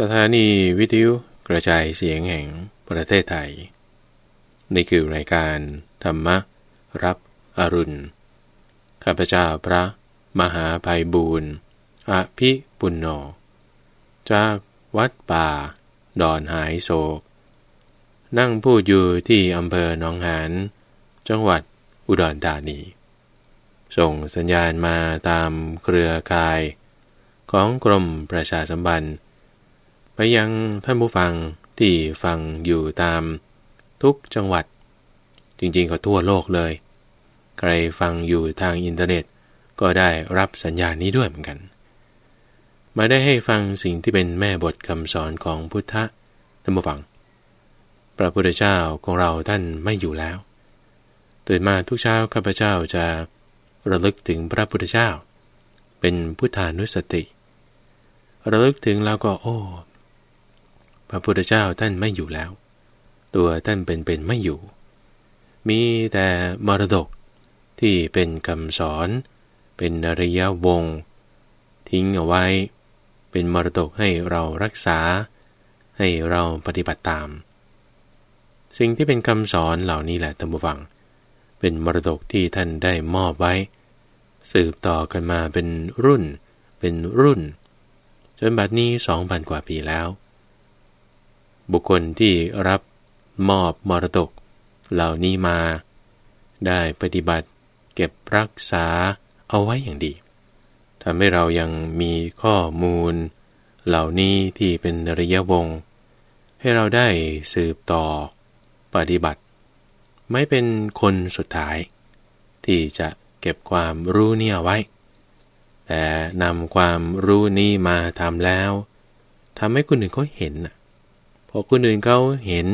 สถานีวิทยุกระจายเสียงแห่งประเทศไทย นี่คือรายการธรรมรับอรุณข้าพเจ้าพระมหาภัยบูรณ์อภิปุณโญจากวัดป่าดอนหายโศกนั่งพูดอยู่ที่อำเภอหนองหานจังหวัดอุดรธานี ส่งสัญญาณมาตามเครือข่ายของกรมประชาสัมพันธ์ไปยังท่านผู้ฟังที่ฟังอยู่ตาม ทุกจังหวัด จริงๆก็ทั่วโลกเลย ใครฟังอยู่ทางอินเทอร์เน็ตก็ได้รับสัญญาณนี้ด้วยเหมือนกัน มาได้ให้ฟังสิ่งที่เป็นแม่บทคำสอนของพุทธะท่านผู้ฟัง พระพุทธเจ้าของเราท่านไม่อยู่แล้วตื่นมาทุกเช้าข้าพเจ้าจะระลึกถึงพระพุทธเจ้า เป็นพุทธานุสติ ระลึกถึงแล้วก็โอ้พระพุทธเจ้าท่านไม่อยู่แล้ว ตัวท่านเป็นเป็นไม่อยู่ มีแต่มรดกที่เป็นคำสอน เป็นอริยวง ทิ้งเอาไว้ เป็นมรดกให้เรารักษา ให้เราปฏิบัติตาม สิ่งที่เป็นคำสอนเหล่านี้แหละตัมบูฟัง เป็นมรดกที่ท่านได้มอบไว้ สืบต่อกันมาเป็นรุ่น เป็นรุ่นจนบัดนี้สองพันกว่าปีแล้วบุคคลที่รับมอบมรดกเหล่านี้มา ได้ปฏิบัติเก็บรักษาเอาไว้อย่างดีทำให้เรายังมีข้อมูล เหล่านี้ที่เป็นระยะวง ให้เราได้สืบต่อปฏิบัติ ไม่เป็นคนสุดท้าย ที่จะเก็บความรู้นี่เอาไว้ แต่นำความรู้นี้มาทำแล้วทำให้คนอื่นเขาเห็นนะอคนอื่นเขาเห็น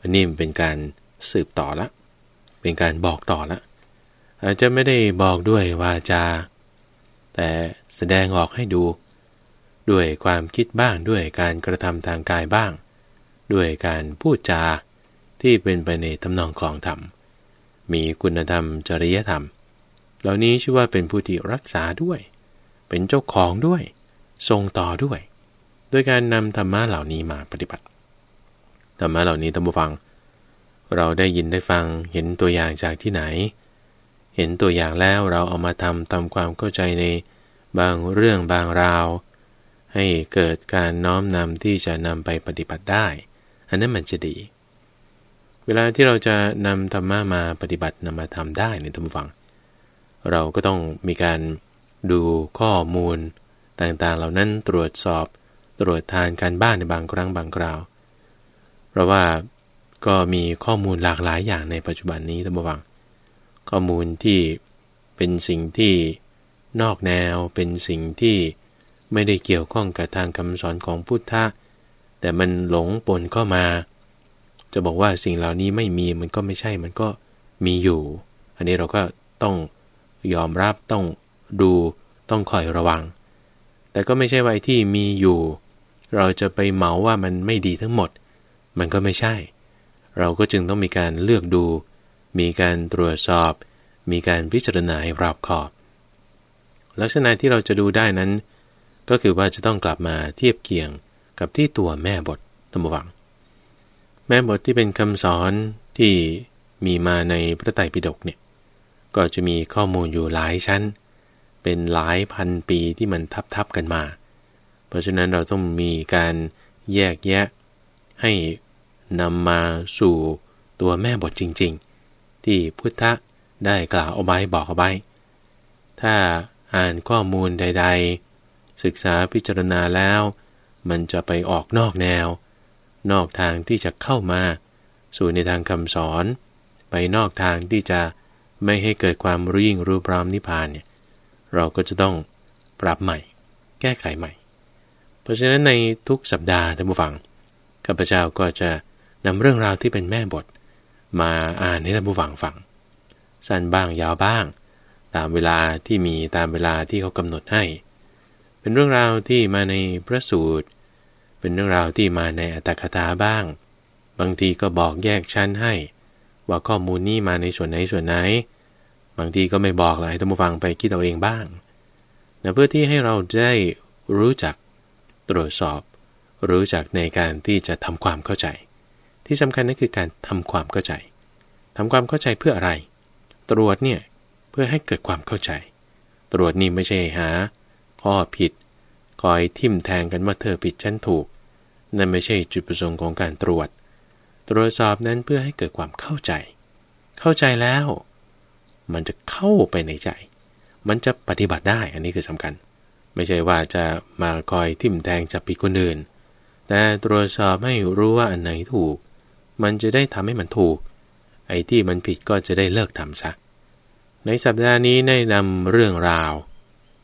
อันนี้เป็นการสืบต่อละ เป็นการบอกต่อละ อาจจะไม่ได้บอกด้วยวาจา แต่แสดงออกให้ดู ด้วยความคิดบ้างด้วยการกระทำทางกายบ้าง ด้วยการพูดจาที่เป็นไปในทำนองคลองธรรมมีคุณธรรมจริยธรรม เหล่านี้ชื่อว่าเป็นผู้ที่รักษาด้วย เป็นเจ้าของด้วย ทรงต่อด้วยโดยการนำธรรมะเหล่านี้มาปฏิบัติ ธรรมะเหล่านี้ท่านผู้ฟัง เราได้ยินได้ฟังเห็นตัวอย่างจากที่ไหน เห็นตัวอย่างแล้วเราเอามาทำทำความเข้าใจในบางเรื่องบางราวให้เกิดการน้อมนำที่จะนำไปปฏิบัติได้ อันนั้นมันจะดี เวลาที่เราจะนำธรรมะมาปฏิบัตินำมาทำได้ในท่านผู้ฟัง เราก็ต้องมีการดูข้อมูล ต่างๆ เหล่านั้นตรวจสอบตรวจทานการบ้านในบางครั้งบางคราว เพราะว่าก็มีข้อมูลหลากหลายอย่างในปัจจุบันนี้ท่านผู้ฟังข้อมูลที่เป็นสิ่งที่นอกแนวเป็นสิ่งที่ไม่ได้เกี่ยวข้องกับทางคำสอนของพุทธะแต่มันหลงปนเข้ามา จะบอกว่าสิ่งเหล่านี้ไม่มีมันก็ไม่ใช่มันก็มีอยู่ อันนี้เราก็ต้องยอมรับต้องดูต้องคอยระวัง แต่ก็ไม่ใช่ว่าที่มีอยู่เราจะไปเหมาว่ามันไม่ดีทั้งหมด มันก็ไม่ใช่ เราก็จึงต้องมีการเลือกดู มีการตรวจสอบ มีการพิจารณาให้รอบคอบ ลักษณะที่เราจะดูได้นั้น ก็คือว่าจะต้องกลับมาเทียบเคียงกับที่ตัวแม่บทั้งบวังแม่บทที่เป็นคำสอนที่มีมาในพระไตรปิฎกเนี่ย ก็จะมีข้อมูลอยู่หลายชั้น เป็นหลายพันปีที่มันทับทับกันมาราะฉะนั้นเราต้องมีการแยกแยะให้นำมาสู่ตัวแม่บทจริงๆ ที่พุทธะได้กล่าวเอาไว้บอกเอาไว้ถ้าอ่านข้อมูลใด ๆ ศึกษาพิจารณาแล้ว มันจะไปออกนอกแนว นอกทางที่จะเข้ามาสู่ในทางคำสอน ไปนอกทางที่จะไม่ให้เกิดความรู้ยิ่งรู้พร้อมนิพพานเนี่ยเราก็จะต้องปรับใหม่ แก้ไขใหม่เพราะฉะนั้นในทุกสัปดาห์ท่านผู้ฟังข้าพเจ้าก็จะนำเรื่องราวที่เป็นแม่บท มาอ่านให้ท่านผู้ฟังฟังสั้นบ้างยาวบ้าง ตามเวลาที่มีตามเวลาที่เขากำหนดให้ เป็นเรื่องราวที่มาในพระสูตรเป็นเรื่องราวที่มาในอัตถคตาบ้าง บางทีก็บอกแยกชั้นให้ ว่าข้อมูลนี้ มาในส่วนไหนส่วนไหน บางทีก็ไม่บอกเลยท่านผู้ฟังไปคิดเอาเองบ้างนะเพื่อที่ให้เราได้รู้จักตรวจสอบรู้จักในการที่จะทำความเข้าใจ ที่สำคัญนั่นคือการทำความเข้าใจ ทำความเข้าใจเพื่ออะไร ตรวจเนี่ย เพื่อให้เกิดความเข้าใจ ตรวจนี่ไม่ใช่หา ข้อผิดคอยทิมแทงกันว่าเธอผิดฉันถูกนั่นไม่ใช่จุดประสงค์ของการตรวจ ตรวจสอบนั้นเพื่อให้เกิดความเข้าใจ เข้าใจแล้ว มันจะเข้าไปในใจ มันจะปฏิบัติได้อันนี้คือสำคัญไม่ใช่ว่าจะมาคอยทิ่มแทงจับผิดคนอื่น แต่ตรวจสอบให้รู้ว่าอันไหนถูก มันจะได้ทำให้มันถูก ไอ้ที่มันผิดก็จะได้เลิกทำซะ ในสัปดาห์นี้ได้นำเรื่องราว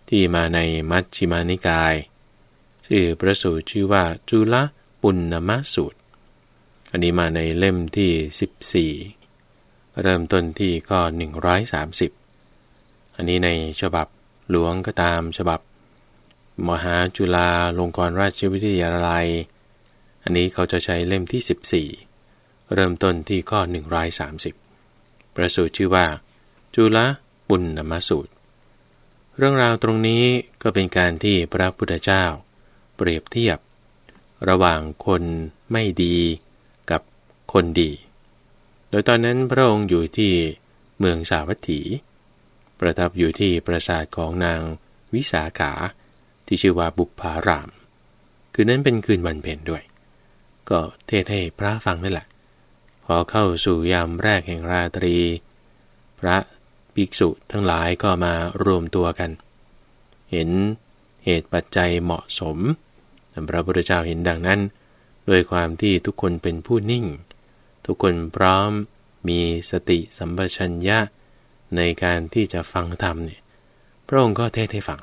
ที่มาในมัชชิมานิกาย ชื่อพระสูตรชื่อว่าจุลปุณณมสูตร อันนี้มาในเล่มที่ 14เริ่มต้นที่ก้อ130 อันนี้ในฉบับหลวงก็ตามฉบับมหาจุฬาลงกรณราชวิทยาลัย อันนี้เขาจะใช้เล่มที่ 14 เริ่มต้นที่ข้อ 130 ประสูตรชื่อว่า จุลปุณณมสูตร เรื่องราวตรงนี้ก็เป็นการที่พระพุทธเจ้า เปรียบเทียบระหว่างคนไม่ดีกับคนดี โดยตอนนั้นพระองค์อยู่ที่เมืองสาวัตถี ประทับอยู่ที่ปราสาทของนางวิสาขาที่ชื่อว่าบุพาราม คืนนั้นเป็นคืนวันเพ็ญด้วย ก็เทศให้พระฟังนั่นแหละ พอเข้าสู่ยามแรกแห่งราตรี พระภิกษุทั้งหลายก็มารวมตัวกัน เห็นเหตุปัจจัยเหมาะสมพระพุทธเจ้าเห็นดังนั้น ด้วยความที่ทุกคนเป็นผู้นิ่ง ทุกคนพร้อมมีสติสัมปชัญญะในการที่จะฟังธรรมเนี่ย พระองค์ก็เทศให้ฟัง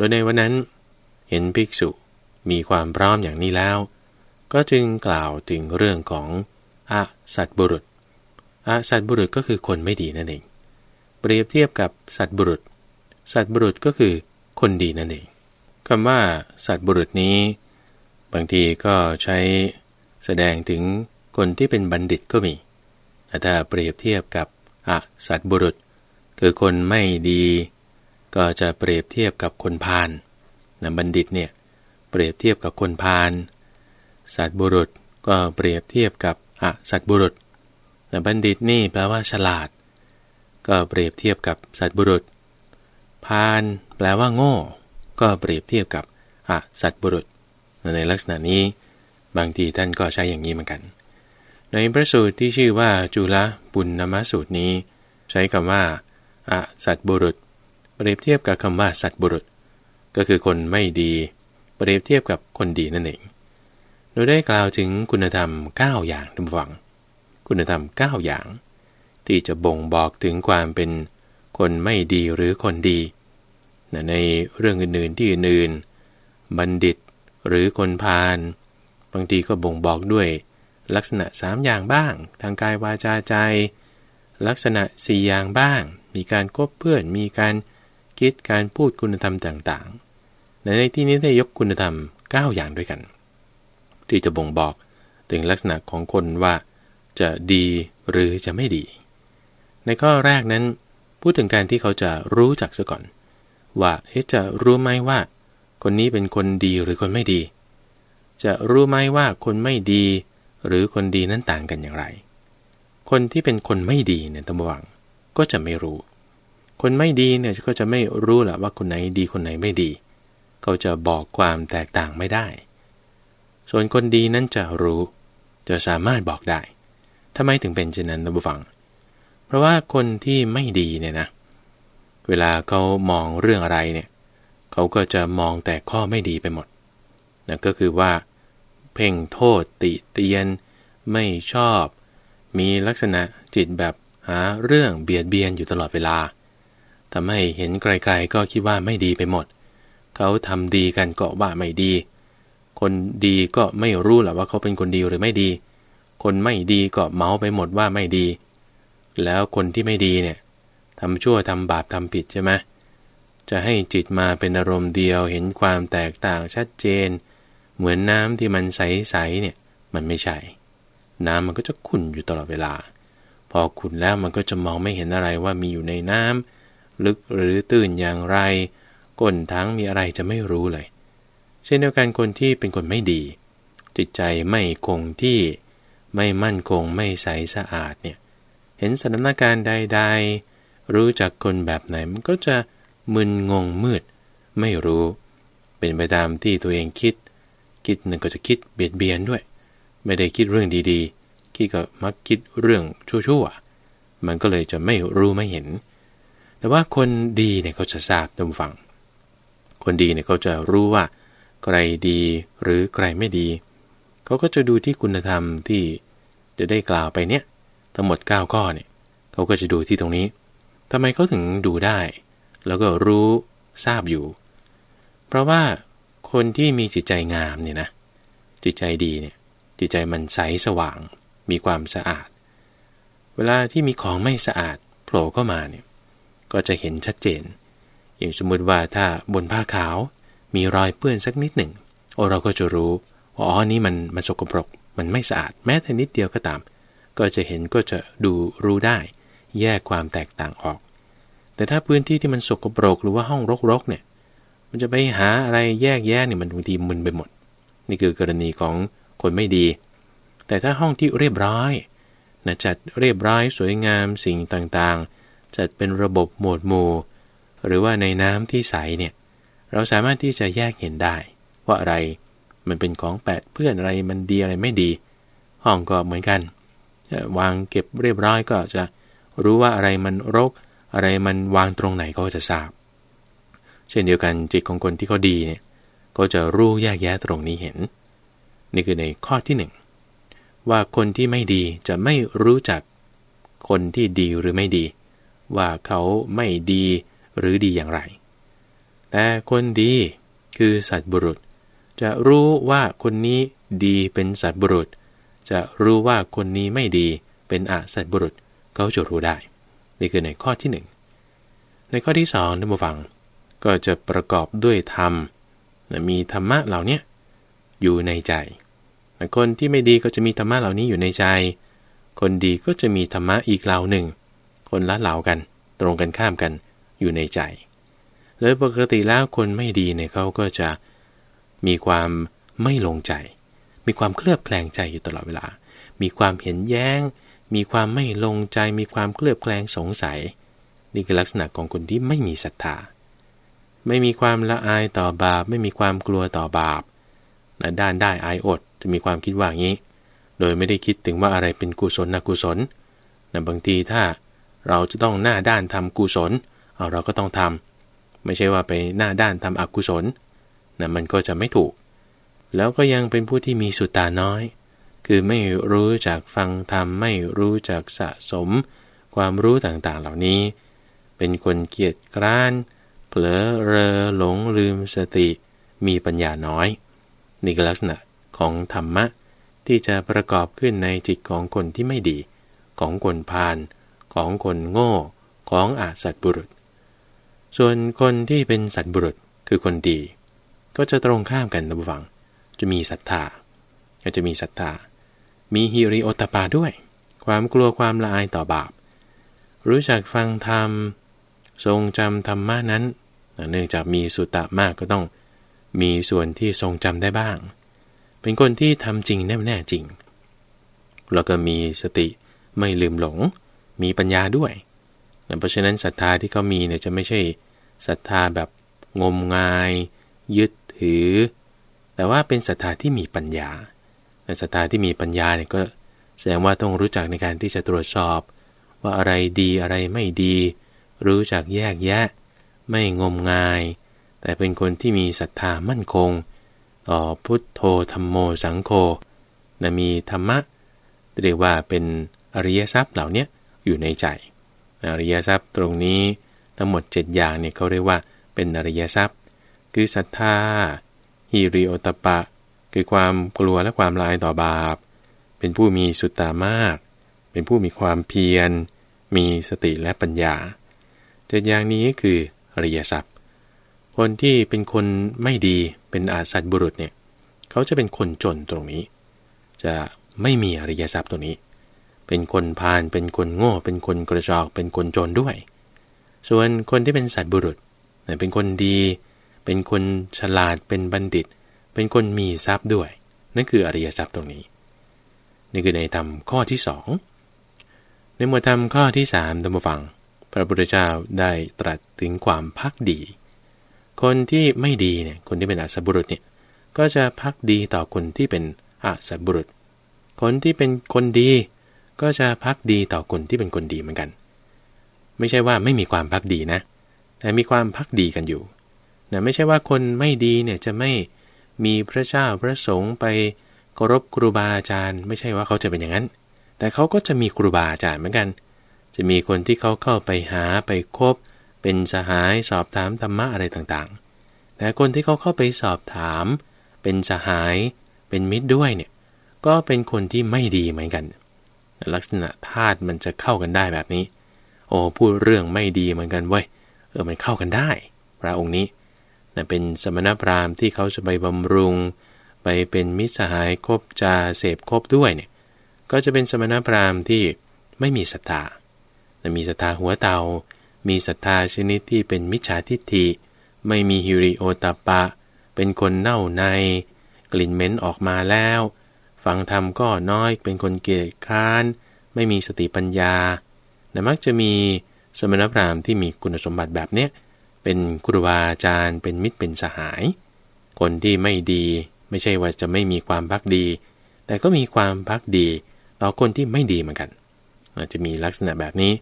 โดยในวันนั้นเห็นภิกษุมีความพร้อมอย่างนี้แล้ว ก็จึงกล่าวถึงเรื่องของอาสัตบุรุษอาสัตบุรุษก็คือคนไม่ดีนั่นเอง เปรียบเทียบกับสัตบุรุษ สัตบุรุษก็คือคนดีนั่นเอง คำว่า สัตบุรุษนี้ บางทีก็ใช้แสดงถึงคนที่เป็นบัณฑิตก็มี แต่ถ้าเปรียบเทียบกับอสัตบุรุษ คือคนไม่ดีก็จะเปรียบเทียบกับคนพาลนะบัณฑิตเนี่ยเปรียบเทียบกับคนพาลสัตบุรุษก็เปรียบเทียบกับอสัตบุรุษนะบัณฑิตนี่แปลว่า ฉลาด ก็เปรียบเทียบกับสัตบุรุษ พาลแปลว่าโง่ ก็เปรียบเทียบกับอสัตบุรุษ ในลักษณะนี้ บางทีท่านก็ใช้อย่างนี้เหมือนกัน ในพระสูตรที่ชื่อว่า จุลปุณณมสูตรนี้ ใช้คำว่าอสัตบุรุษเปรียบเทียบกับคำว่าสัตบุรุษ ก็คือคนไม่ดีเปรียบเทียบกับคนดีนั่นเองโดยได้กล่าวถึงคุณธรรม9อย่างทุกฝังคุณธรรม9อย่างที่จะบ่งบอกถึงความเป็น คนไม่ดีหรือคนดีในเรื่องอื่นๆที่อื่นบัณฑิตหรือคนพาลบางทีก็บ่งบอกด้วย ลักษณะ3อย่างบ้างทางกายวาจาใจ ลักษณะ4อย่างบ้างมีการคบเพื่อนมีการคิดการพูดคุณธรรมต่างๆ ในที่นี้ได้ยกคุณธรรม9อย่างด้วยกัน ที่จะบ่งบอกถึงลักษณะของคนว่า จะดีหรือจะไม่ดี ในข้อแรกนั้น พูดถึงการที่เขาจะรู้จักซะก่อน ว่าจะรู้ไหมว่า คนนี้เป็นคนดีหรือคนไม่ดี จะรู้ไหมว่าคนไม่ดี หรือคนดีนั้นต่างกันอย่างไร คนที่เป็นคนไม่ดีเนี่ยตั้งวังก็จะไม่รู้คนไม่ดีเนี่ยก็จะไม่รู้แหละว่าคนไหนดีคนไหนไม่ดีเขาจะบอกความแตกต่างไม่ได้ ส่วนคนดีนั้นจะรู้จะสามารถบอกได้ทำไมถึงเป็นเช่นนั้นนะบุฟัง เพราะว่าคนที่ไม่ดีเนี่ยนะ เวลาเขามองเรื่องอะไรเนี่ยเขาก็จะมองแต่ข้อไม่ดีไปหมดนะก็คือว่า เพ่งโทษติเตียนไม่ชอบมีลักษณะจิตแบบหาเรื่องเบียดเบียนอยู่ตลอดเวลาทำให้เห็นไกลๆ ก็คิดว่าไม่ดีไปหมด เขาทำดีกันก็ว่าไม่ดี คนดีก็ไม่รู้หรอกว่าเขาเป็นคนดีหรือไม่ดี คนไม่ดีก็เมาไปหมดว่าไม่ดี แล้วคนที่ไม่ดีเนี่ย ทำชั่วทำบาปทำผิดใช่ไหม จะให้จิตมาเป็นอารมณ์เดียวเห็นความแตกต่างชัดเจน เหมือนน้ำที่มันใสๆเนี่ย มันไม่ใช่ น้ำมันก็จะขุ่นอยู่ตลอดเวลา พอขุ่นแล้วมันก็จะมองไม่เห็นอะไรว่ามีอยู่ในน้ำลึกหรือตื่นอย่างไรก้นทั้งมีอะไรจะไม่รู้เลย เช่นเดียวกันคนที่เป็นคนไม่ดี จิตใจไม่คงที่ไม่มั่นคงไม่ใสสะอาดเนี่ยเห็นสถานการณ์ใดๆรู้จักคนแบบไหนมันก็จะมึนงงมืดไม่รู้ เป็นไปตามที่ตัวเองคิด คิดหนึ่งก็จะคิดเบียดเบียนด้วย ไม่ได้คิดเรื่องดีๆ คิดก็มักคิดเรื่องชั่วๆ มันก็เลยจะไม่รู้ไม่เห็นแต่ว่าคนดีเนี่ยเขาจะทราบดมฟัง คนดีเนี่ยเขาจะรู้ว่าใครดีหรือใครไม่ดี เขาก็จะดูที่คุณธรรมที่จะได้กล่าวไปเนี่ย ทั้งหมด9ข้อเนี่ย เขาก็จะดูที่ตรงนี้ ทำไมเขาถึงดูได้ แล้วก็รู้ทราบอยู่ เพราะว่าคนที่มีจิตใจงามเนี่ยนะ จิตใจดีเนี่ย จิตใจมันใสสว่าง มีความสะอาด เวลาที่มีของไม่สะอาดโผล่เข้ามาเนี่ยก็จะเห็นชัดเจนอย่างสมมุติว่าถ้าบนผ้าขาวมีรอยเปื้อนสักนิดหนึ่งโอเราก็จะรู้ ว่าอ๋อนี่มันมันสกปรก มันไม่สะอาดแม้แต่นิดเดียวก็ตาม ก็จะเห็นก็จะดูรู้ได้ แยกความแตกต่างออก แต่ถ้าพื้นที่ที่มันสกปรกหรือว่าห้องรกๆเนี่ย มันจะไปหาอะไรแยกแยะเนี่ยมันบางทีมึนไปหมด นี่คือกรณีของคนไม่ดี แต่ถ้าห้องที่เรียบร้อยนะจัดเรียบร้อยสวยงาม สิ่งต่างๆจัดเป็นระบบหมวดหมู่ หรือว่าในน้ำที่ใสเนี่ยเราสามารถที่จะแยกเห็นได้ ว่าอะไรมันเป็นของแปด เพื่อนอะไรมันดีอะไรไม่ดี ห้องก็เหมือนกัน วางเก็บเรียบร้อยก็จะรู้ว่าอะไรมันรก อะไรมันวางตรงไหนก็จะทราบ เช่นเดียวกันจิตของคนที่เขาดีเนี่ยก็จะรู้แยกแยะตรงนี้เห็น นี่คือในข้อที่หนึ่งว่าคนที่ไม่ดีจะไม่รู้จักคนที่ดีหรือไม่ดีว่าเขาไม่ดีหรือดีอย่างไร แต่คนดีคือสัตบุรุษ จะรู้ว่าคนนี้ดีเป็นสัตบุรุษ จะรู้ว่าคนนี้ไม่ดีเป็นอาสัตบุรุษเขาจะรู้ได้ นี่คือในข้อที่1ในข้อที่2ท่านผู้ฟัง ก็จะประกอบด้วยธรรมมีธรรมะเหล่านี้อยู่ในใจ คนที่ไม่ดีก็จะมีธรรมะเหล่านี้อยู่ในใจ คนดีก็จะมีธรรมะอีกเหล่าหนึ่งคนละเหล่ากัน ตรงกันข้ามกัน อยู่ในใจโดยปกติแล้วคนไม่ดีเนี่ยเขาก็จะมีความไม่ลงใจ มีความเคลือบแคลงใจอยู่ตลอดเวลา มีความเห็นแย้ง มีความไม่ลงใจ มีความเคลือบแคลงสงสัย นี่คือลักษณะของคนที่ไม่มีศรัทธา ไม่มีความละอายต่อบาป ไม่มีความกลัวต่อบาปนะด้านได้อายอดจะมีความคิดว่างี้ โดยไม่ได้คิดถึงว่าอะไรเป็นกุศลอกุศล นะบางทีถ้าเราจะต้องหน้าด้านทำกุศลเเราก็ต้องทำไม่ใช่ว่าไป หน้าด้านทำอกุศลนะมันก็จะไม่ถูก แล้วก็ยังเป็นผู้ที่มีสุตาน้อย คือไม่รู้จากฟังธรรม ไม่รู้จากสะสม ความรู้ต่าง ๆ เหล่านี้ เป็นคนเกียจคร้าน เผลอเรอหลงลืมสติ มีปัญญาน้อย นี่ก็ลักษณะของธรรมะ ที่จะประกอบขึ้นในจิตของคนที่ไม่ดี ของคนพาลของคนโง่ของอาสัตบุรุษ ส่วนคนที่เป็นสัตบุรุษคือคนดี ก็จะตรงข้ามกันนะบุฟัง จะมีศรัทธา ก็จะมีศรัทธา มีฮิริโอตปาด้วย ความกลัวความละอายต่อบาป รู้จักฟังธรรม ทรงจำธรรมะนั้น เนื่องจากมีสุตตะมากก็ต้องมีส่วนที่ทรงจำได้บ้าง เป็นคนที่ทำจริงแน่แน่จริง แล้วก็มีสติไม่ลืมหลงมีปัญญาด้วย เพราะฉะนั้นศรัทธาที่เขามีเนี่ยจะไม่ใช่ศรัทธาแบบงมงาย ยึดถือ แต่ว่าเป็นศรัทธาที่มีปัญญาแต่ศรัทธาที่มีปัญญาเนี่ยก็แสดงว่าต้องรู้จักในการที่จะตรวจสอบว่าอะไรดีอะไรไม่ดี รู้จักแยกแยะ ไม่งมงาย แต่เป็นคนที่มีศรัทธามั่นคง ต่อพุทโธธรรมโมสังโฆนะมีธรรมะเรียกว่าเป็นอริยทรัพย์เหล่านี้อยู่ในใจอริยทรัพย์ตรงนี้ ทั้งหมด 7 อย่างเนี่ยเขาเรียกว่าเป็นอริยทรัพย์ คือศรัทธาฮิริโอตปะ คือความกลัวและความลายต่อบาป เป็นผู้มีสุตตามาก เป็นผู้มีความเพียร มีสติและปัญญาเจ็ดอย่างนี้คืออริยทรัพย์คนที่เป็นคนไม่ดี เป็นอาสัตบุรุษเนี่ยเขาจะเป็นคนจนตรงนี้ จะไม่มีอริยทรัพย์ตรงนี้เป็นคนพาล เป็นคนโง่ เป็นคนกระจอกเป็นคนโจรด้วย ส่วนคนที่เป็นสัตว์บุรุษเป็นคนดี เป็นคนฉลาด เป็นบัณฑิต เป็นคนมีทรัพย์ด้วย นั่นคืออริยทรัพย์ตรงนี้ นี่คือในธรรมข้อที่สอง ในหมวดธรรมข้อที่สามธรรมฟัง พระพุทธเจ้าได้ตรัสถึงความพักดี คนที่ไม่ดีเนี่ย คนที่เป็นอาสบุรุษเนี่ย ก็จะพักดีต่อคนที่เป็นอาสบุรุษ คนที่เป็นคนดีก็จะพักดีต่อคนที่เป็นคนดีเหมือนกัน ไม่ใช่ว่าไม่มีความพักดีนะ แต่มีความพักดีกันอยู่ นะไม่ใช่ว่าคนไม่ดีเนี่ยจะไม่มีพระเจ้าพระสงฆ์ไปเคารพครูบาอาจารย์ ไม่ใช่ว่าเขาจะเป็นอย่างนั้น แต่เขาก็จะมีครูบาอาจารย์เหมือนกัน จะมีคนที่เขาเข้าไปหาไปคบเป็นสหายสอบถามธรรมะอะไรต่างๆ แต่คนที่เขาเข้าไปสอบถาม เป็นสหายเป็นมิตรด้วยเนี่ย ก็เป็นคนที่ไม่ดีเหมือนกันลักษณะธาตุมันจะเข้ากันได้แบบนี้ โอ้พูดเรื่องไม่ดีเหมือนกันเว้ย เออมันเข้ากันได้ พระองค์นี้นะเป็นสมณพราหมณ์ที่เขาจะไปบำรุง ไปเป็นมิสหายคบจาเสพคบด้วยเนี่ย ก็จะเป็นสมณพราหมณ์ที่ไม่มีศรัทธา มีศรัทธาหัวเตา มีศรัทธาชนิดที่เป็นมิจฉาทิฏฐิ ไม่มีฮิริโอตปะเป็นคนเน่าในกลิ่นเหม็นออกมาแล้วฟังธรรมก็น้อยเป็นคนเกียจค้าน ไม่มีสติปัญญาแต่มักจะมีสมณพราหมณ์ที่มีคุณสมบัติแบบเนี้ยเป็นครูบาอาจารย์ เป็นมิตรเป็นสหาย คนที่ไม่ดีไม่ใช่ว่าจะไม่มีความพักดี แต่ก็มีความพักดีต่อคนที่ไม่ดีเหมือนกัน อาจจะมีลักษณะแบบนี้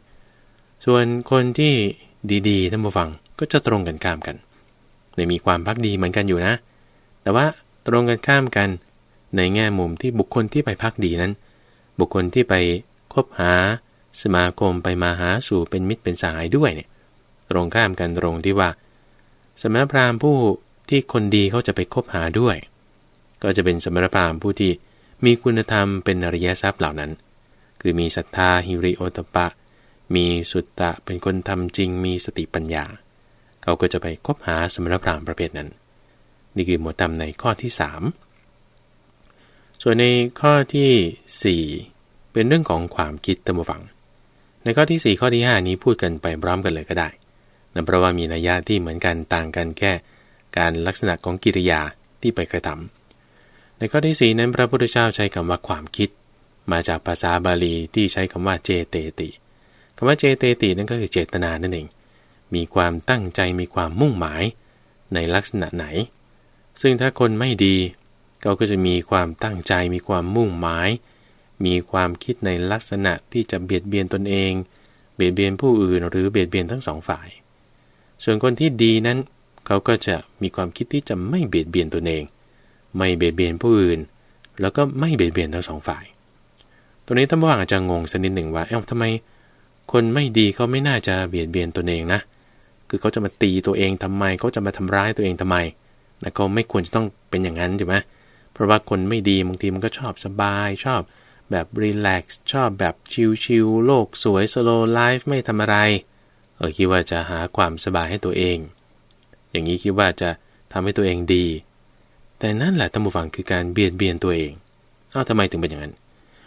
ส่วนคนที่ดีๆท่านผู้ฟังก็จะตรงกันข้ามกัน ในมีความพักดีเหมือนกันอยู่นะ แต่ว่าตรงกันข้ามกันในแง่มุมที่บุคคลที่ไปพักดีนั้น บุคคลที่ไปคบหา สมาคมไปมาหาสู่เป็นมิตรเป็นสหายด้วยเนี่ย ตรงข้ามกันตรงที่ว่า สมณพราหมณ์ผู้ที่คนดีเขาจะไปคบหาด้วย ก็จะเป็นสมณพราหมณ์ผู้ที่มีคุณธรรมเป็นอริยทรัพย์เหล่านั้น คือมีศรัทธาฮิริโอตปะมีสุตตะเป็นคนทำจริงมีสติปัญญา เขาก็จะไปคบหาสมณพราหมณ์ประเภทนั้น นี่คือหมวดธรรมในข้อที่สามส่วนในข้อที่4เป็นเรื่องของความคิดเตามฝังในข้อที่4ข้อที่5นี้พูดกันไปพร้อมกันเลยก็ได้นั่เพราะว่ามีนัยยะที่เหมือนกันต่างกันแค่การลักษณะของกิริยาที่ไปกระทำ ในข้อที่4นั้นพระพุทธเจ้าใช้คำว่าความคิด มาจากภาษาบาลีที่ใช้คำว่าเจเตติ คำว่าเจเตตินั่นก็คือเจตนานั่นเองมีความตั้งใจมีความมุ่งหมาย ในลักษณะไหน ซึ่งถ้าคนไม่ดีเขาก็จะมีความตั้งใจมีความมุ่งหมาย มีความคิดในลักษณะที่จะเบียดเบียนตนเอง เบียดเบียนผู้อื่นหรือเบียดเบียนทั้งสองฝ่าย ส่วนคนที่ดีนั้น เขาก็จะมีความคิดที่จะไม่เบียดเบียนตนเอง ไม่เบียดเบียนผู้อื่น แล้วก็ไม่เบียดเบียนทั้งสองฝ่าย ตัวนี้ท่านผู้ฟังอาจจะงงสักนิดหนึ่งว่าเอ้าทำไม คนไม่ดีเขาไม่น่าจะเบียดเบียนตนเองนะ คือเขาจะมาตีตัวเองทำไมเขาจะมาทำร้ายตัวเองทำไมนะเขาไม่ควรจะต้องเป็นอย่างนั้นใช่ไหมเพราะว่าคนไม่ดีบางทีมันก็ชอบสบายชอบแบบรีแลกซ์ชอบแบบชิลๆโลกสวยสโลไลฟ์ไม่ทำอะไรเออคิดว่าจะหาความสบายให้ตัวเอง อย่างนี้คิดว่าจะทำให้ตัวเองดี แต่นั่นแหละท่านผู้ฟังคือการเบียดเบียนตัวเองเอ้าทำไมถึงเป็นอย่างนั้น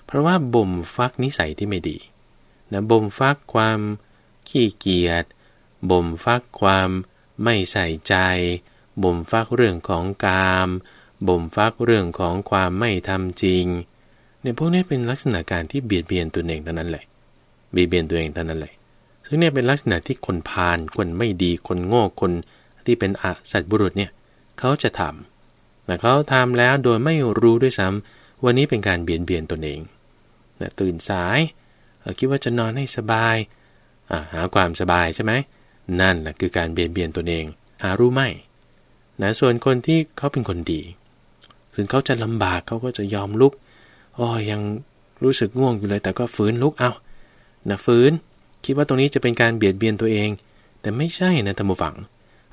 เพราะว่าบ่มฟักนิสัยที่ไม่ดีนะบ่มฟักความขี้เกียจบ่มฟักความไม่ใส่ใจบ่มฟักเรื่องของกามบ่มฟักเรื่องของความไม่ทำจริงเนี่ยพวกนี้เป็นลักษณะการที่เบียดเบียนตัวเองเท่านั้นเลยเบียดเบียนตัวเองเท่านั้นเลยซึ่งเนี่ยเป็นลักษณะที่คนพาลคนไม่ดีคนโง่คนที่เป็นอสัตบุรุษเนี่ยเขาจะทำแต่เขาทำแล้วโดยไม่รู้ด้วยซ้ำวันนี้เป็นการเบียดเบียนตัวเองนะตื่นสายคิดว่าจะนอนให้สบายหาความสบายใช่ไหมนั่นแหละคือการเบียดเบียนตัวเอง หารู้ไหมนะส่วนคนที่เขาเป็นคนดีถึงเขาจะลำบากเขาก็จะยอมลุกอ๋อยังรู้สึกง่วงอยู่เลย แต่ก็ฝืนลุก เอานะฝืนคิดว่าตรงนี้จะเป็นการเบียดเบียนตัวเอง แต่ไม่ใช่นะธรรมบูฟัง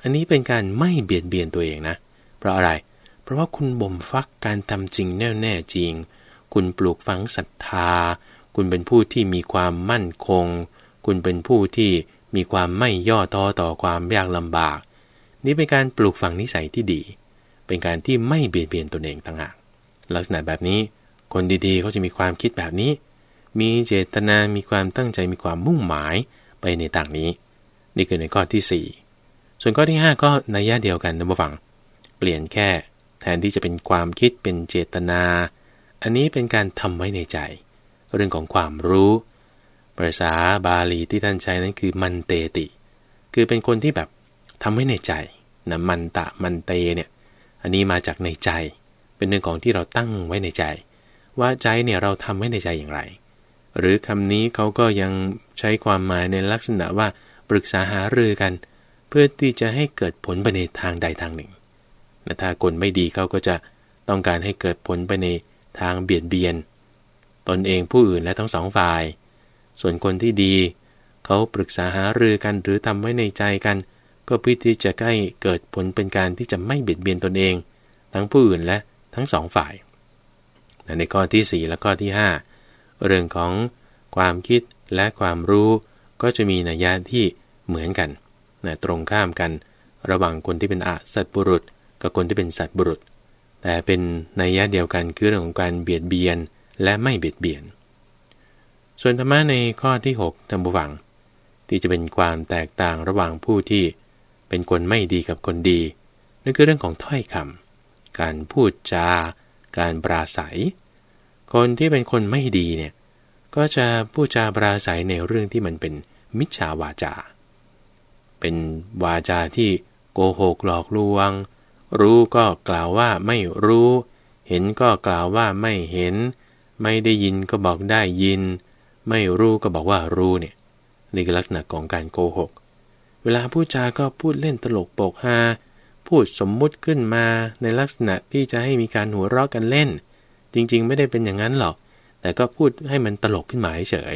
อันนี้เป็นการไม่เบียดเบียนตัวเองนะ เพราะอะไร เพราะว่าคุณบ่มฟักการทำจริงแน่แน่จริง คุณปลูกฝังศรัทธา คุณเป็นผู้ที่มีความมั่นคง คุณเป็นผู้ที่มีความไม่ย่อท้อต่อความยากลำบาก นี่เป็นการปลูกฝังนิสัยที่ดีเป็นการที่ไม่เบียดเบียนตนเองต่างหากลักษณะแบบนี้ คนดีๆเขาจะมีความคิดแบบนี้ มีเจตนา มีความตั้งใจ มีความมุ่งหมายไปในต่างนี้ นี่คือในข้อที่ 4 ส่วนข้อที่ 5 ก็นัยยะเดียวกันนะบัง เปลี่ยนแค่แทนที่จะเป็นความคิดเป็นเจตนา อันนี้เป็นการทำไว้ในใจ เรื่องของความรู้ ภาษาบาลีที่ท่านใช้นั้นคือมันเตติ คือเป็นคนที่แบบทำไว้ในใจนะมันตะมันเตเนี่ยอันนี้มาจากในใจ เป็นเรื่องของที่เราตั้งไว้ในใจ ว่าใจเนี่ยเราทำไว้ในใจอย่างไร หรือคำนี้เขาก็ยังใช้ความหมายในลักษณะว่าปรึกษาหารือกัน เพื่อที่จะให้เกิดผลไปในทางใดทางหนึ่งนะถ้าคนไม่ดีเขาก็จะต้องการให้เกิดผลไปในทางเบียดเบียน ตนเองผู้อื่นและทั้งสองฝ่าย ส่วนคนที่ดี เขาปรึกษาหารือกันหรือทำไว้ในใจกันเก็เพื่อที่จะใกล้เกิดผลเป็นการที่จะไม่เบียดเบียนตนเอง ทั้งผู้อื่นและทั้งสองฝ่าย ในข้อที่ 4 และข้อที่ 5 เรื่องของความคิดและความรู้ก็จะมีนัยยะที่เหมือนกันนะตรงข้ามกัน ระหว่างคนที่เป็นอาสัตบุรุษ กับคนที่เป็นสัตบุรุษ แต่เป็นนัยยะเดียวกันคือเรื่องของการเบียดเบียนและไม่เบียดเบียนส่วนธรรมะในข้อที่6ธรรมบุวัง ที่จะเป็นความแตกต่างระหว่างผู้ที่เป็นคนไม่ดีกับคนดีนั่นคือเรื่องของถ้อยคำ การพูดจา การปราศัยคนที่เป็นคนไม่ดีเนี่ยก็จะพูดจาปราศัยในเรื่องที่มันเป็นมิจฉาวาจา เป็นวาจาที่โกหกหลอกลวง รู้ก็กล่าวว่าไม่รู้ เห็นก็กล่าวว่าไม่เห็น ไม่ได้ยินก็บอกได้ยิน ไม่รู้ก็บอกว่ารู้เนี่ยนี่คือลักษณะของการโกหกเวลาพูดจาก็พูดเล่นตลกโปกฮา พูดสมมุติขึ้นมาในลักษณะที่จะให้มีการหัวเราะกันเล่น จริงๆ ไม่ได้เป็นอย่างนั้นหรอก แต่ก็พูดให้มันตลกขึ้นมาเฉย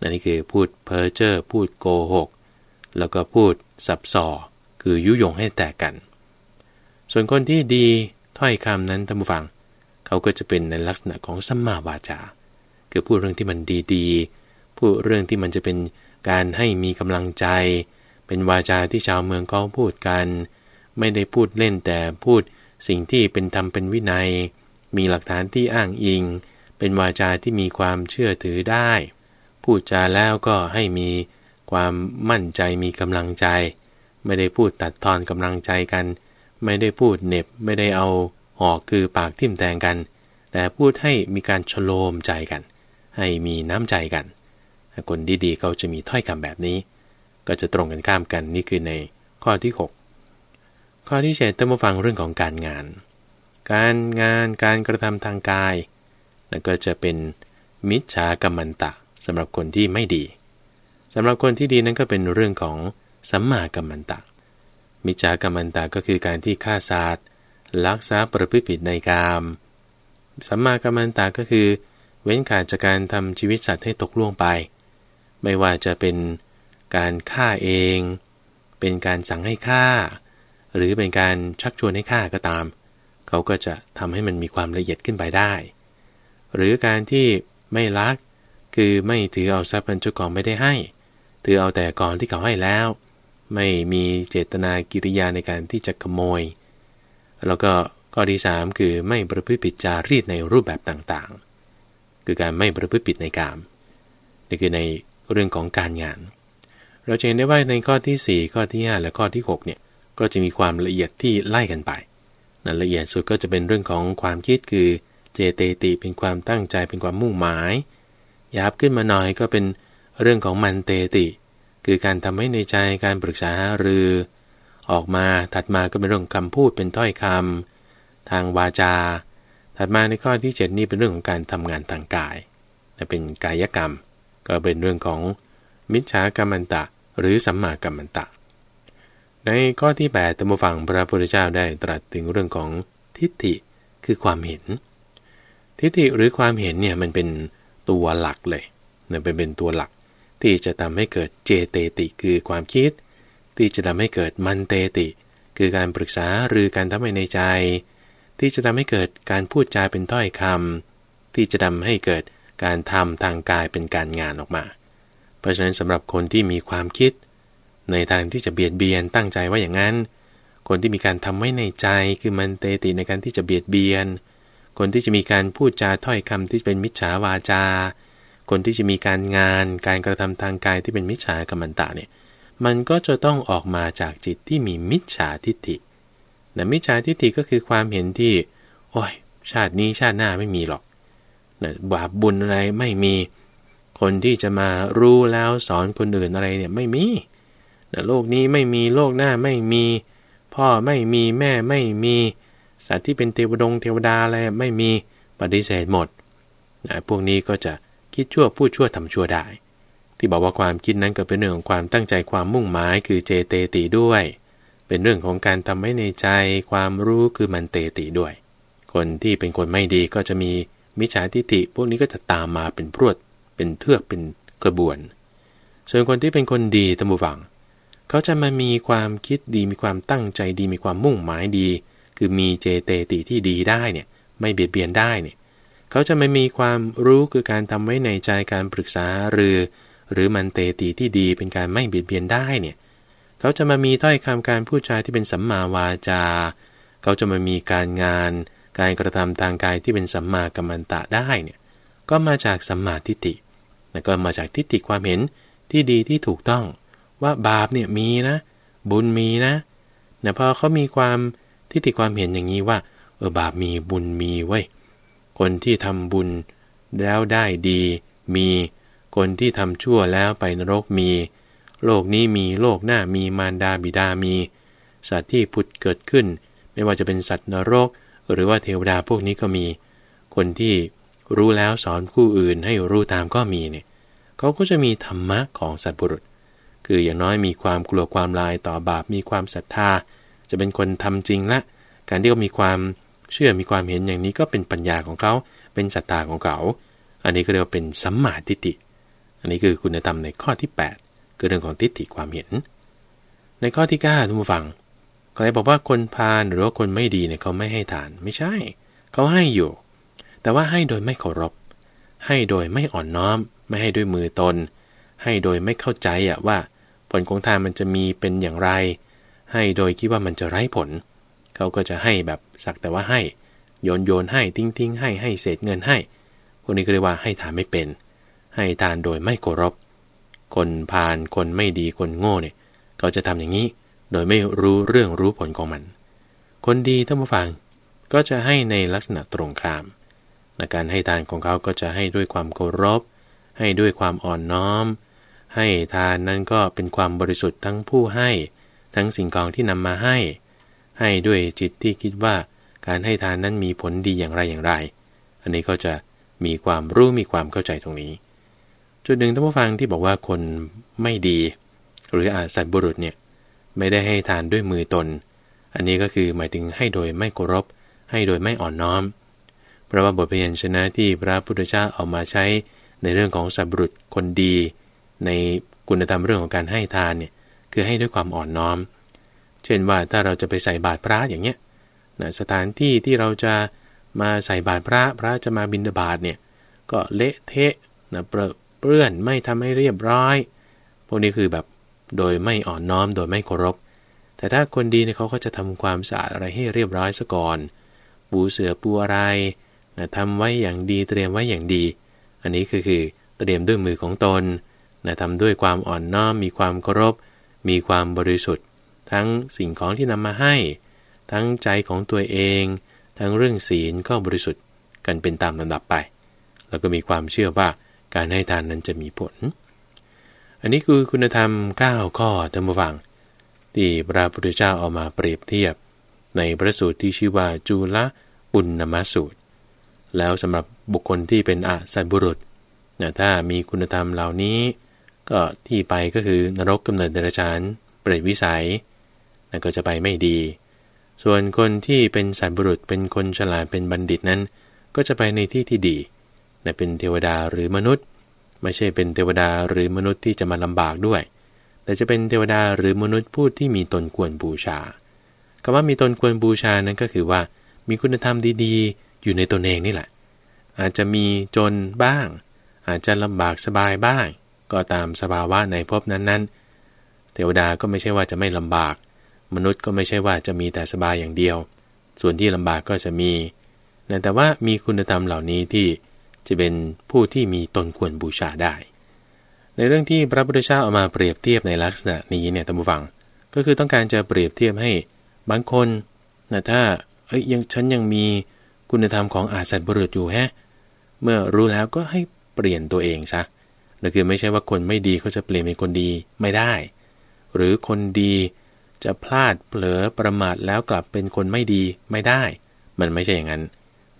นั่นี่คือพูดเพ้อเจ้อพูดโกหก แล้วก็พูด สับสอคือยุยงให้แตกกัน ส่วนคนที่ดี ถ้อยคำนั้นท่านผู้ฟัง เขาก็จะเป็นในลักษณะของสัมมาวาจา คือพูดเรื่องที่มันดีๆ พูดเรื่องที่มันจะเป็นการให้มีกำลังใจเป็นวาจาที่ชาวเมืองเขาพูดกัน ไม่ได้พูดเล่นแต่พูดสิ่งที่เป็นธรรมเป็นวินัย มีหลักฐานที่อ้างอิง เป็นวาจาที่มีความเชื่อถือได้ พูดจาแล้วก็ให้มีความมั่นใจมีกำลังใจ ไม่ได้พูดตัดทอนกำลังใจกัน ไม่ได้พูดเน็บไม่ได้เอาหอกคือปากทิ่มแทงกัน แต่พูดให้มีการชโลมใจกัน ให้มีน้ำใจกันคนดีๆเขาจะมีถ้อยคำแบบนี้ก็จะตรงกันข้ามกันนี่คือในข้อที่ 6 ข้อที่7ตั้งมาฟังเรื่องของการงาน การงานการกระทำทางกาย นั่นก็จะเป็น มิจฉากรรมันตะ สำหรับคนที่ไม่ดี สำหรับคนที่ดีนั้นก็เป็นเรื่องของสัมมากรมมันตะ มิจฉากรรมันตะก็คือการที่ฆ่าสัตว์ลักทรัพย์ประพฤติผิดในกามสัมมากรมมันตะก็คือ เว้นขาดจากการทำชีวิตสัตว์ให้ตกล่วงไป ไม่ว่าจะเป็นการฆ่าเองเป็นการสั่งให้ฆ่า หรือเป็นการชักชวนให้ฆ่าก็ตามเขาก็จะทำให้มันมีความละเอียดขึ้นไปได้ หรือการที่ไม่รัก คือไม่ถือเอาทรัพย์ป็นเจ้าของไม่ได้ให้ถือเอาแต่ก่อนที่เขาให้แล้ว ไม่มีเจตนากิริยาในการที่จะขโมยแล้วก็ข้อที่3คือไม่ประพฤติผิดจารีตในรูปแบบต่างๆ คือการไม่ประพฤติผิดในกามนี่คือในเรื่องของการงานเราจะเห็นได้ว่าในข้อที่ 4 ข้อที่5และข้อที่6เนี่ยก็จะมีความละเอียดที่ไล่กันไป นันละเอียดสุดก็จะเป็นเรื่องของความคิดคือเจเตติเป็นความตั้งใจเป็นความมุ่งหมาย ยับขึ้นมาหน่อยก็เป็นเรื่องของมันเตติ คือการทำให้ในใจการปรึกษาหรือ ออกมาถัดมาก็เป็นเรื่องคำพูดเป็นถ้อยคำ ทางวาจา ถัดมาในข้อที่ 7 นี่เป็นเรื่องของการทำงานทางกายนะเป็นกายกรรม ก็เป็นเรื่องของมิจฉากรรมันตะหรือสัมมากัมมันตะ ในข้อที่8ตรมฟังพระพุทธเจ้าได้ตรัสถึงเรื่องของทิฏฐิคือความเห็น ทิฏฐิหรือความเห็นเนี่ยมันเป็นตัวหลักเลยเนี่ยเป็นเป็นตัวหลัก ที่จะทำให้เกิดเจเตติคือความคิด ที่จะทำให้เกิดมันเตติ คือการปรึกษาหรือการทำให้ในใจ ที่จะทำให้เกิดการพูดจาเป็นถ้อยคำ ที่จะทำให้เกิดการทำทางกายเป็นการงานออกมาเพราะฉะนั้นสำหรับคนที่มีความคิด ในทางที่จะเบียดเบียนตั้งใจว่าอย่างนั้นคนที่มีการทำไว้ในใจคือมันเตติในการที่จะเบียดเบียน คนที่จะมีการพูดจาถ้อยคำที่เป็นมิจฉาวาจา คนที่จะมีการงาน การกระทำทางกายที่เป็นมิจฉากรรมันตะเนี่ย มันก็จะต้องออกมาจากจิตที่มีมิจฉาทิฏฐินะมิจฉาทิฏฐิก็คือความเห็นที่โอ้ยชาตินี้ชาติหน้าไม่มีหรอกบาปบุญอะไรไม่มีคนที่จะมารู้แล้วสอนคนอื่นอะไรเนี่ยไม่มี โลกนี้ไม่มีโลกหน้าไม่มี พ่อไม่มีแม่ไม่มีสัตว์ที่เป็นเทวดงเทวดาอะไรไม่มีปฏิเสธหมดนะพวกนี้ก็จะคิดชั่วพูด ชั่วทำชั่วได้ ที่บอกว่าความคิดนั้นก็เป็นเรื่องของความตั้งใจความมุ่งหมายคือเจเตติด้วย เป็นเรื่องของการทำให้ในใจความรู้คือมันเตติด้วย คนที่เป็นคนไม่ดีก็จะมี มิจฉาทิฏฐิพวกนี้ก็จะตามมาเป็นพรวดเป็นเทือกเป็นกระบวน ส่วนคนที่เป็นคนดีตำบูฟัง เขาจะมามีความคิดดีมีความตั้งใจดีมีความมุ่งหมายดี คือมีเจเตติที่ดีได้เนี่ยไม่เบียดเบียนได้เนี่ย เขาจะไม่มีความรู้คือการทำไว้ในใจการปรึกษาหรือ หรือมันเตติที่ดีเป็นการไม่เบียดเบียนได้เนี่ย เขาจะมามีถ้อยคำการพูดจาที่เป็นสัมมาวาจา เขาจะมามีการงานการกระทำทางกายที่เป็นสัมมากัมมันตะได้เนี่ย ก็มาจากสัมมาทิฏฐิแล้วก็มาจากทิฏฐิความเห็นที่ดีที่ถูกต้อง ว่าบาปเนี่ยมีนะ บุญมีนะแต่พอเขามีความทิฏฐิความเห็นอย่างนี้ว่าเออบาปมีบุญมีเว้ยคนที่ทำบุญ แล้วได้ดี มี คนที่ทำชั่วแล้วไปนรกมี โลกนี้มีโลกหน้ามีมารดาบิดามี สัตว์ที่ผุดเกิดขึ้น ไม่ว่าจะเป็นสัตว์นรกหรือว่าเทวดาพวกนี้ก็มี คนที่รู้แล้วสอนผู้อื่นให้รู้ตามก็มีเนี่ยเขาก็จะมีธรรมะของสัตบุรุษ คืออย่างน้อยมีความกลัวความลายต่อบาปมีความศรัทธา จะเป็นคนทำจริงละการที่เขามีความเชื่อมีความเห็นอย่างนี้ก็เป็นปัญญาของเขาเป็นศรัทธาของเขาอันนี้ก็เรียกว่าเป็นสัมมาทิฏฐิอันนี้คือคุณธรรมในข้อที่ 8 คือเรื่องของทิฏฐิความเห็น ในข้อที่9ท่านผู้ฟังใครบอกว่าคนพาลหรือว่าคนไม่ดีเนี่ยเขาไม่ให้ทาน ไม่ใช่เขาให้อยู่แต่ว่าให้โดยไม่เคารพ ให้โดยไม่อ่อนน้อม ไม่ให้ด้วยมือตน ให้โดยไม่เข้าใจอะว่า ผลของทานมันจะมีเป็นอย่างไร ให้โดยคิดว่ามันจะไร้ผล เขาก็จะให้แบบสักแต่ว่าให้โยนโยนให้ทิ้งทิ้งให้ให้เศษเงินให้พวกนี้ก็เรียกว่าให้ทานไม่เป็น ให้ทานโดยไม่เคารพ คนพาลคนไม่ดีคนโง่เนี่ยเขาจะทำอย่างนี้ โดยไม่รู้เรื่องรู้ผลของมัน คนดีท่านผู้ฟังก็จะให้ในลักษณะตรงข้ามนะการให้ทานของเขาก็จะให้ด้วยความเคารพ ให้ด้วยความอ่อนน้อม ให้ทานนั้นก็เป็นความบริสุทธิ์ทั้งผู้ให้ ทั้งสิ่งของที่นำมาให้ ให้ด้วยจิตที่คิดว่าการให้ทานนั้น มีผลดีอย่างไรอย่างไร อันนี้ก็จะมีความรู้ มีความเข้าใจตรงนี้จุดหนึ่งท่านผู้ฟังที่บอกว่าคนไม่ดี หรืออาสัตบุรุษเนี่ย ไม่ได้ให้ทานด้วยมือตน อันนี้ก็คือหมายถึงให้โดยไม่เคารพ ให้โดยไม่อ่อนน้อมพราะว่าบทเพียนชนะที่พระพุทธเจ้าเอามาใช้ในเรื่องของสับรุษคนดี ในคุณธรรมเรื่องของการให้ทานเนี่ยคือให้ด้วยความอ่อนน้อม เช่นว่าถ้าเราจะไปใส่บาตรพระอย่างเนี้ยนะสถานที่ที่เราจะมาใส่บาตรพระพระจะมาบิดาบาตเนี่ยก็เละเทะนะเปื้อนไม่ทำให้เรียบร้อย พวกนี้คือแบบโดยไม่อ่อนน้อมโดยไม่เคารพ แต่ถ้าคนดีเนี่ยเขาก็จะทำความสะอาดอะไรให้เรียบร้อยซะก่อนปูเสือปูอะไรนะทำไว้อย่างดีเตรียมไว้อย่างดี อันนี้คือคือเตรียมด้วยมือของตน นะทำด้วยความอ่อนน้อมมีความเคารพ มีความบริสุทธิ์ ทั้งสิ่งของที่นำมาให้ ทั้งใจของตัวเอง ทั้งเรื่องศีลก็บริสุทธิ์กันเป็นตามลำดับไป แล้วก็มีความเชื่อว่าการให้ทานนั้นจะมีผล อันนี้คือคุณธรรม 9 ข้อธรรมวัง ที่พระพุทธเจ้าเอามาเปรียบเทียบ ในพระสูตรที่ชื่อว่าจุลปุณณมสูตรแล้วสำหรับบุคคลที่เป็นอาสัตบุรุษนะถ้ามีคุณธรรมเหล่านี้ ก็ที่ไปก็คือนรกกำเนิดเดรัจฉานเปรตวิสัยนะก็จะไปไม่ดี ส่วนคนที่เป็นสัตบุรุษเป็นคนฉลาดเป็นบัณฑิตนั้น ก็จะไปในที่ที่ดีนะเป็นเทวดาหรือมนุษย์ ไม่ใช่เป็นเทวดาหรือมนุษย์ที่จะมาลำบากด้วย แต่จะเป็นเทวดาหรือมนุษย์ผู้ที่มีตนควรบูชาคำว่ามีตนควรบูชานั้นก็คือว่า มีคุณธรรมดีๆอยู่ในตนเองนี่แหละ อาจจะมีจนบ้าง อาจจะลำบากสบายบ้าง ก็ตามสภาวะในภพนั้นๆเทวดาก็ไม่ใช่ว่าจะไม่ลำบาก มนุษย์ก็ไม่ใช่ว่าจะมีแต่สบายอย่างเดียว ส่วนที่ลำบากก็จะมี แต่ว่ามีคุณธรรมเหล่านี้ที่จะเป็นผู้ที่มีตนควรบูชาได้ ในเรื่องที่พระพุทธเจ้าเอามาเปรียบเทียบในลักษณะนี้เนี่ยท่านผู้ฟัง ก็คือต้องการจะเปรียบเทียบให้บางคนนะถ้าเอ้ยยังฉันยังมีคุณธรรม ของอาสัตบุรุษอยู่แฮะ เมื่อรู้แล้วก็ให้เปลี่ยนตัวเองซะนั่นคือไม่ใช่ว่าคนไม่ดีเขาจะเปลี่ยนเป็นคนดีไม่ได้ หรือคนดีจะพลาดเผลอประมาทแล้วกลับเป็นคนไม่ดีไม่ได้ มันไม่ใช่อย่างนั้น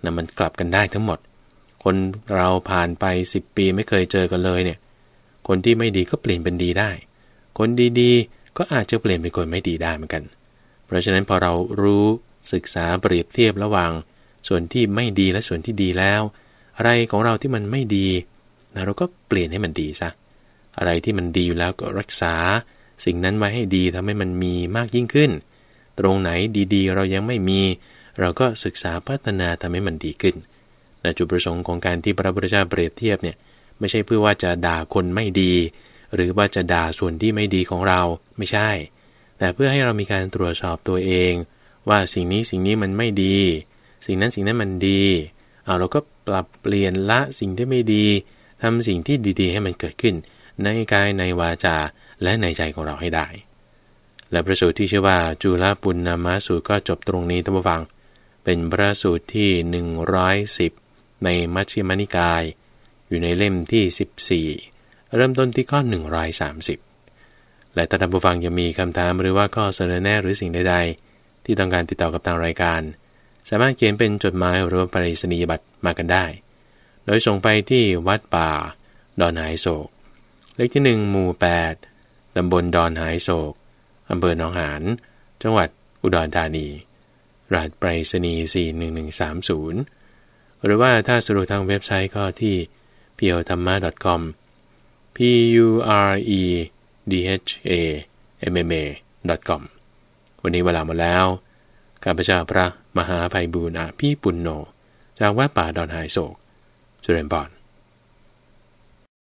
นะมันกลับกันได้ทั้งหมด คนเราผ่านไป 10 ปีไม่เคยเจอกันเลยเนี่ย คนที่ไม่ดีก็เปลี่ยนเป็นดีได้ คนดีๆก็อาจจะเปลี่ยนเป็นคนไม่ดีได้เหมือนกัน เพราะฉะนั้นพอเรารู้ศึกษาเปรียบเทียบระหว่างส่วนที่ไม่ดีและส่วนที่ดีแล้ว อะไรของเราที่มันไม่ดี เราก็เปลี่ยนให้มันดีซะอะไรที่มันดีอยู่แล้วก็รักษา สิ่งนั้นไว้ให้ดีทำให้มันมีมากยิ่งขึ้น ตรงไหนดี ๆ เรายังไม่มี เราก็ศึกษาพัฒนาทำให้มันดีขึ้นนะจุดประสงค์ของการที่พระพุทธเจ้าเปรียบเทียบเนี่ย ไม่ใช่เพื่อว่าจะด่าคนไม่ดี หรือว่าจะด่าส่วนที่ไม่ดีของเราไม่ใช่ แต่เพื่อให้เรามีการตรวจสอบตัวเอง ว่าสิ่งนี้สิ่งนี้มันไม่ดีสิ่งนั้นสิ่งนั้นมันดี เอาเราก็ปรับเปลี่ยนละสิ่งที่ไม่ดี ทำสิ่งที่ดีๆ ให้มันเกิดขึ้น ในกายในวาจาและในใจของเราให้ได้ และประสูตรที่ชื่อว่าจุลปุณณมาสูตรก็จบตรงนี้ท่านผู้ฟัง เป็นพระสูตรที่ 110 ในมัชฌิมานิกาย อยู่ในเล่มที่ 14 เริ่มต้นที่ข้อ130 และถ้าท่านผู้ฟังยังมีคำถามหรือว่าข้อเสนอแนะหรือสิ่งใดๆที่ต้องการติดต่อกับทางรายการสามารถเขียนเป็นจดหมายหรือปริศนียบัตรมากันได้ โดยส่งไปที่วัดป่า ดอนหายโศก เลขที่1หมู่8ตำบลดอนหายโศกอำเภอหนองหานจังหวัดอุดรธานี รหัสไปรษณีย์41130หรือว่าถ้าสะดวกทางเว็บไซต์ก็ที่ p u r e t h a m m a .com p u r e d h a m m a .com วันนี้เวลาหมดแล้ว การประชาพระมหาภัยบูรณาพี่ปุณโญจากวัดป่าดอนไฮโศกเจริญบอน